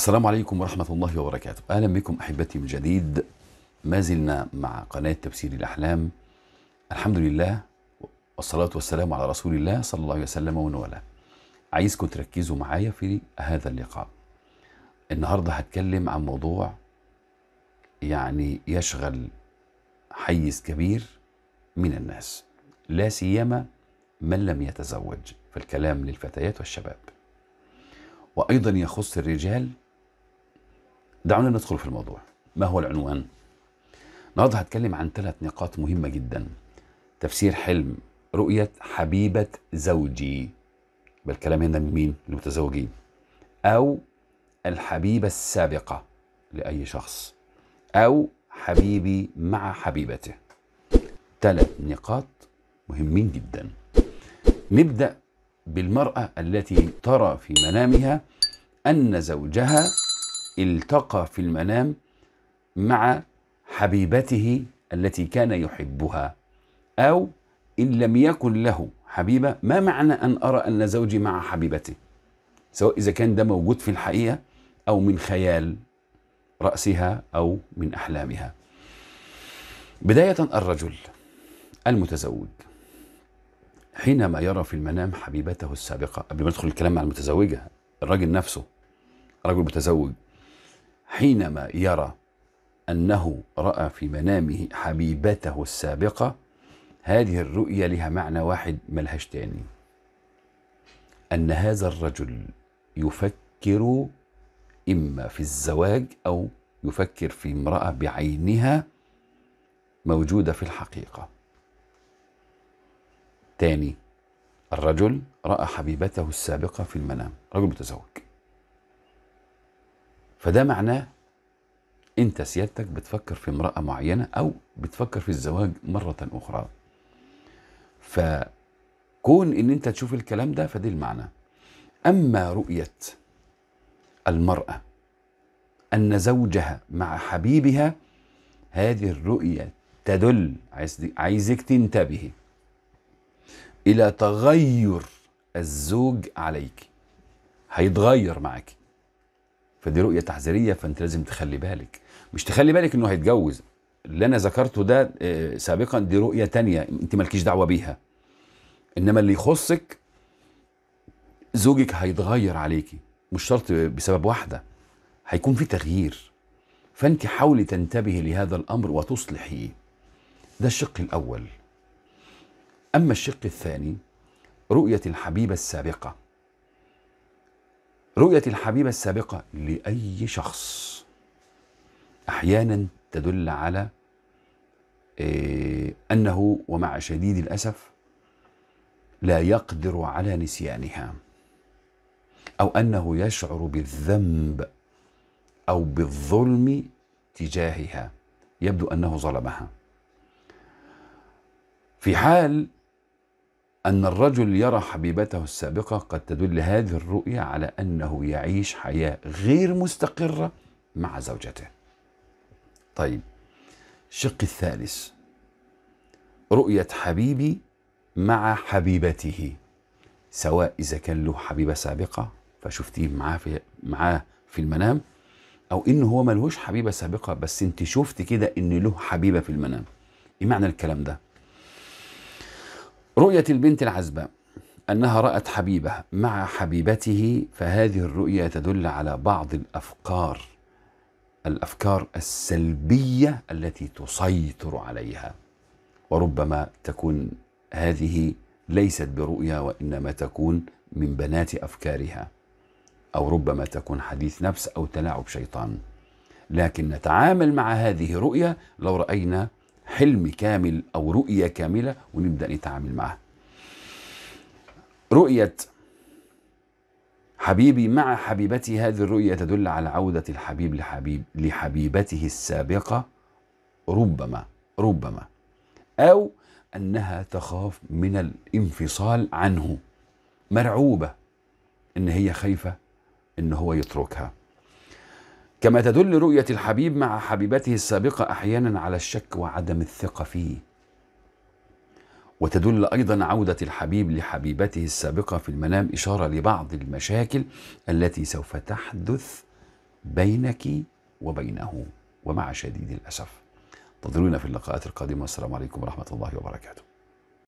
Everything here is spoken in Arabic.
السلام عليكم ورحمة الله وبركاته أهلا بكم أحبتي من جديد ما زلنا مع قناة تفسير الأحلام الحمد لله والصلاة والسلام على رسول الله صلى الله عليه وسلم ومن والاه عايزكم تركزوا معايا في هذا اللقاء النهاردة هتكلم عن موضوع يعني يشغل حيز كبير من الناس لا سيما من لم يتزوج فالكلام للفتيات والشباب وأيضا يخص الرجال دعونا ندخل في الموضوع ما هو العنوان؟ النهارده هتكلم عن ثلاث نقاط مهمة جدا تفسير حلم رؤية حبيبة زوجي بالكلام هنا من مين؟ المتزوجين أو الحبيبة السابقة لأي شخص أو حبيبي مع حبيبته ثلاث نقاط مهمين جدا نبدأ بالمرأة التي ترى في منامها أن زوجها التقى في المنام مع حبيبته التي كان يحبها أو إن لم يكن له حبيبة ما معنى أن أرى أن زوجي مع حبيبته سواء إذا كان ده موجود في الحقيقة أو من خيال رأسها أو من أحلامها بداية الرجل المتزوج حينما يرى في المنام حبيبته السابقة قبل ما ندخل الكلام على المتزوجة الراجل نفسه رجل متزوج حينما يرى أنه رأى في منامه حبيبته السابقة هذه الرؤية لها معنى واحد ملهاش تاني أن هذا الرجل يفكر إما في الزواج أو يفكر في امرأة بعينها موجودة في الحقيقة تاني الرجل رأى حبيبته السابقة في المنام رجل متزوج فده معناه انت سيادتك بتفكر في امرأة معينة او بتفكر في الزواج مرة اخرى فكون ان انت تشوف الكلام ده فدي المعنى اما رؤية المرأة ان زوجها مع حبيبها هذه الرؤية تدل عايزك تنتبهي الى تغير الزوج عليك هيتغير معك فدي رؤيه تحذيريه فانت لازم تخلي بالك مش تخلي بالك انه هيتجوز اللي انا ذكرته ده آه، سابقا دي رؤيه تانية انت مالكيش دعوه بيها انما اللي يخصك زوجك هيتغير عليكي مش شرط بسبب واحده هيكون في تغيير فانت حاولي تنتبهي لهذا الامر وتصلحيه ده الشق الاول اما الشق الثاني رؤيه الحبيبه السابقه رؤية الحبيبة السابقة لأي شخص أحيانا تدل على إيه أنه ومع شديد الأسف لا يقدر على نسيانها أو أنه يشعر بالذنب أو بالظلم تجاهها يبدو أنه ظلمها في حال أن الرجل يرى حبيبته السابقة قد تدل هذه الرؤية على أنه يعيش حياة غير مستقرة مع زوجته. طيب الشق الثالث رؤية حبيبي مع حبيبته سواء إذا كان له حبيبة سابقة فشفتيه معاه في معاه في المنام أو إن هو ملهوش حبيبة سابقة بس أنت شفت كده إن له حبيبة في المنام. إيه معنى الكلام ده؟ رؤية البنت العزباء أنها رأت حبيبها مع حبيبته فهذه الرؤية تدل على بعض الأفكار الأفكار السلبية التي تسيطر عليها وربما تكون هذه ليست برؤيا وإنما تكون من بنات أفكارها أو ربما تكون حديث نفس أو تلاعب شيطان لكن نتعامل مع هذه رؤيا لو رأينا حلم كامل أو رؤية كاملة ونبدأ نتعامل معها رؤية حبيبي مع حبيبتي هذه الرؤية تدل على عودة الحبيب لحبيب لحبيبته السابقة ربما ربما أو أنها تخاف من الانفصال عنه مرعوبة إن هي خايفة إن هو يتركها كما تدل رؤية الحبيب مع حبيبته السابقة أحيانا على الشك وعدم الثقة فيه وتدل أيضا عودة الحبيب لحبيبته السابقة في المنام إشارة لبعض المشاكل التي سوف تحدث بينك وبينه ومع شديد الأسف انتظرونا في اللقاءات القادمة والسلام عليكم ورحمة الله وبركاته